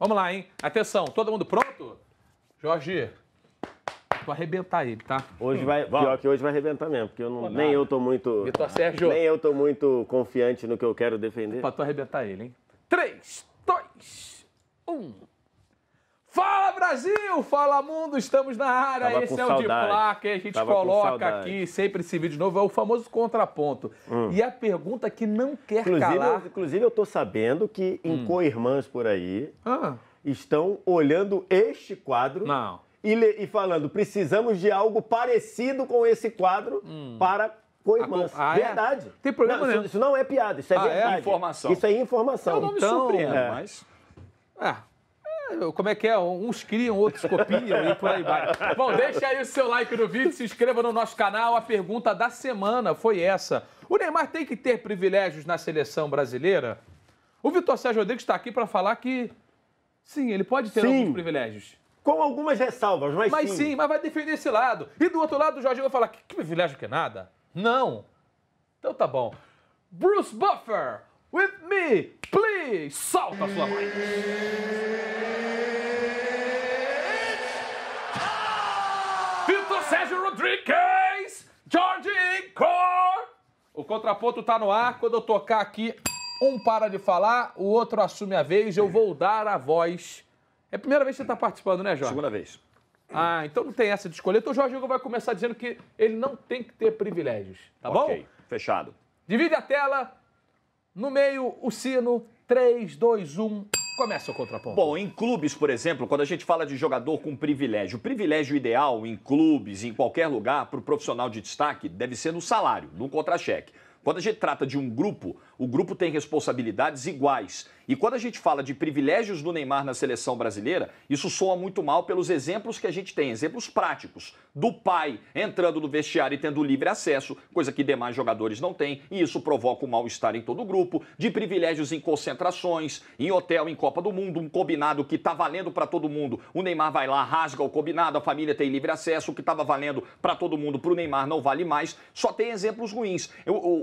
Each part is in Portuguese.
Vamos lá, hein? Atenção, todo mundo pronto? Jorge, vou arrebentar ele, tá? Hoje hum, vai, Vamos. pior que hoje vai arrebentar mesmo, porque eu não, Pô, nem eu tô muito. Vitor Sérgio. Nem eu tô muito confiante no que eu quero defender. Pra tu arrebentar ele, hein? 3, 2, 1. Fala Brasil, fala mundo, estamos na área. Tava Esse é o saudade. de placa e a gente Tava coloca aqui sempre esse vídeo novo, é o famoso contraponto. Hum. E a pergunta que não quer inclusive, calar. Eu, inclusive, eu estou sabendo que hum. em co-irmãs por aí ah. estão olhando este quadro. Não. E, e, falando, precisamos de algo parecido com esse quadro hum. para co-irmãs. Ah, é? verdade. É? Tem problema não, Isso, isso, não é piada, isso é ah, é? verdade. É informação. Isso é informação. Eu não me então, surpreendo, é. mas. É como é que é? Uns criam, outros copiam e por aí vai. Bom, deixa aí o seu like no vídeo, se inscreva no nosso canal. A pergunta da semana foi essa. O Neymar tem que ter privilégios na seleção brasileira? O Vitor Sérgio Rodrigues está aqui para falar que sim, ele pode ter sim. alguns privilégios. Com algumas ressalvas, mas, mas sim. sim. mas vai defender esse lado. E do outro lado, o Jorge vai falar que, que privilégio que é nada. Não. Então tá bom. Bruce Buffer, with me, please. Solta a sua voz. Sérgio Rodrigues, George Cor. O contraponto tá no ar. Quando eu tocar aqui, um para de falar, o outro assume a vez. Eu vou dar a voz. É a primeira vez que você tá participando, né, Jorge? Segunda vez. Ah, então não tem essa de escolher. Então o Jorge vai começar dizendo que ele não tem que ter privilégios, tá okay, bom? Ok, fechado. Divide a tela. No meio, o sino. 3, 2, 1. Começa o contraponto. Bom, em clubes, por exemplo, quando a gente fala de jogador com privilégio, o privilégio ideal em clubes, em qualquer lugar, para o profissional de destaque, deve ser no salário, no contra-cheque. Quando a gente trata de um grupo, o grupo tem responsabilidades iguais. E quando a gente fala de privilégios do Neymar na seleção brasileira, isso soa muito mal pelos exemplos que a gente tem, exemplos práticos. Do pai entrando no vestiário e tendo livre acesso, coisa que demais jogadores não têm, e isso provoca um mal-estar em todo o grupo. De privilégios em concentrações, em hotel, em Copa do Mundo, um combinado que está valendo para todo mundo. O Neymar vai lá, rasga o combinado, a família tem livre acesso, o que estava valendo para todo mundo, para o Neymar não vale mais. Só tem exemplos ruins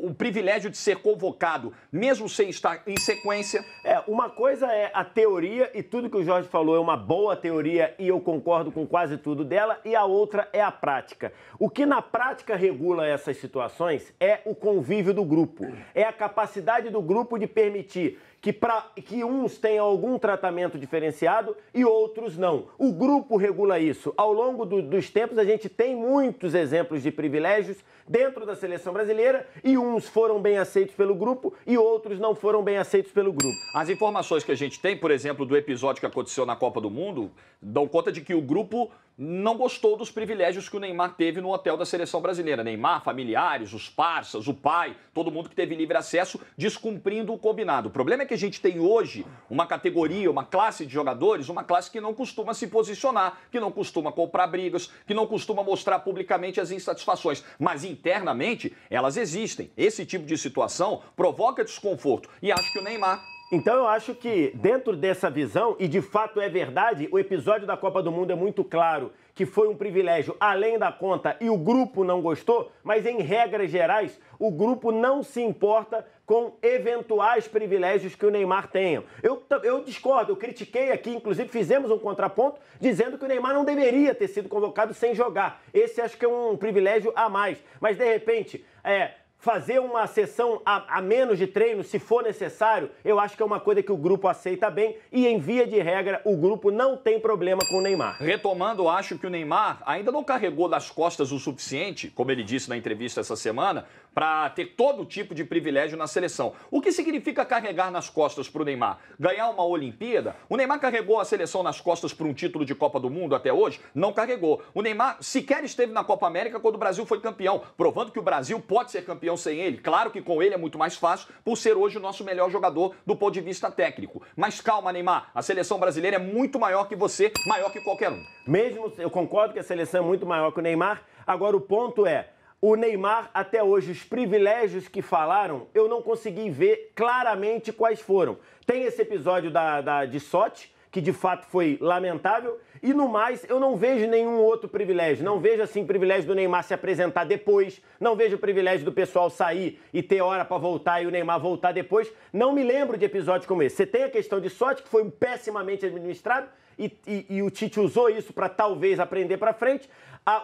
o privilégio de ser convocado, mesmo sem estar em sequência? É, uma coisa é a teoria, e tudo que o Jorge falou é uma boa teoria e eu concordo com quase tudo dela, e a outra é a prática. O que na prática regula essas situações é o convívio do grupo, é a capacidade do grupo de permitir que, pra, que uns tenham algum tratamento diferenciado e outros não. O grupo regula isso. Ao longo do, dos tempos, a gente tem muitos exemplos de privilégios dentro da seleção brasileira e um Alguns foram bem aceitos pelo grupo e outros não foram bem aceitos pelo grupo. As informações que a gente tem, por exemplo, do episódio que aconteceu na Copa do Mundo, dão conta de que o grupo não gostou dos privilégios que o Neymar teve no hotel da seleção brasileira. Neymar, familiares, os parças, o pai, todo mundo que teve livre acesso, descumprindo o combinado. O problema é que a gente tem hoje uma categoria, uma classe de jogadores, uma classe que não costuma se posicionar, que não costuma comprar brigas, que não costuma mostrar publicamente as insatisfações. Mas internamente, elas existem. Esse tipo de situação provoca desconforto. E acho que o Neymar então eu acho que dentro dessa visão, e de fato é verdade, o episódio da Copa do Mundo é muito claro que foi um privilégio além da conta e o grupo não gostou, mas em regras gerais, o grupo não se importa com eventuais privilégios que o Neymar tenha. Eu, eu discordo, eu critiquei aqui, inclusive fizemos um contraponto dizendo que o Neymar não deveria ter sido convocado sem jogar. Esse acho que é um privilégio a mais. Mas de repente, é, fazer uma sessão a, a, menos de treino, se for necessário, eu acho que é uma coisa que o grupo aceita bem e, em via de regra, o grupo não tem problema com o Neymar. Retomando, acho que o Neymar ainda não carregou das costas o suficiente, como ele disse na entrevista essa semana, para ter todo tipo de privilégio na seleção. O que significa carregar nas costas para o Neymar? Ganhar uma Olimpíada? O Neymar carregou a seleção nas costas para um título de Copa do Mundo até hoje? Não carregou. O Neymar sequer esteve na Copa América quando o Brasil foi campeão, provando que o Brasil pode ser campeão sem ele. Claro que com ele é muito mais fácil, por ser hoje o nosso melhor jogador do ponto de vista técnico. Mas calma, Neymar, a seleção brasileira é muito maior que você, maior que qualquer um. Mesmo, eu concordo que a seleção é muito maior que o Neymar. Agora o ponto é, o Neymar, até hoje, os privilégios que falaram, eu não consegui ver claramente quais foram. Tem esse episódio da, da de sorte que de fato foi lamentável, e no mais, eu não vejo nenhum outro privilégio. Não vejo assim privilégio do Neymar se apresentar depois, não vejo privilégio do pessoal sair e ter hora para voltar e o Neymar voltar depois. Não me lembro de episódios como esse. Você tem a questão de sorte que foi pessimamente administrado e, e, e o Tite usou isso para talvez aprender para frente.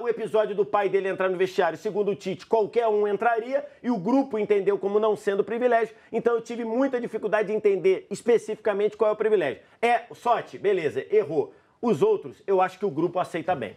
o episódio do pai dele entrar no vestiário, segundo o Tite, qualquer um entraria e o grupo entendeu como não sendo privilégio. Então eu tive muita dificuldade de entender especificamente qual é o privilégio. É, sorte, beleza, errou. Os outros, eu acho que o grupo aceita bem.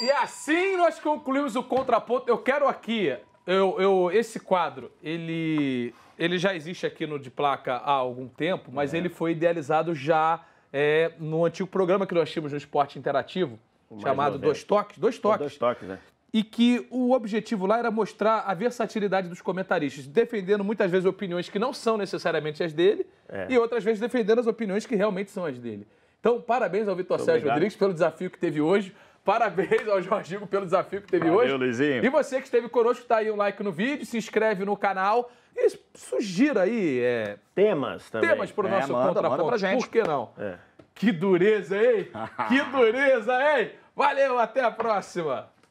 E assim nós concluímos o contraponto. Eu quero aqui, eu, eu esse quadro, ele ele já existe aqui no de placa há algum tempo, mas é. ele foi idealizado já é, no antigo programa que nós tínhamos no esporte interativo, o chamado é. Dois Toques. Dois é, Toques. Dois Toques, né? E que o objetivo lá era mostrar a versatilidade dos comentaristas, defendendo muitas vezes opiniões que não são necessariamente as dele é. e outras vezes defendendo as opiniões que realmente são as dele. Então, parabéns ao Vitor Sérgio Rodrigues pelo desafio que teve hoje. Parabéns ao Jorginho pelo desafio que teve Valeu, hoje. Luizinho. E você que esteve conosco, tá aí um like no vídeo, se inscreve no canal e sugira aí é... temas também. Temas para o é, nosso é, manda, contraponto. Manda gente. Por que não? É. Que dureza, hein? que dureza, hein? Valeu, até a próxima!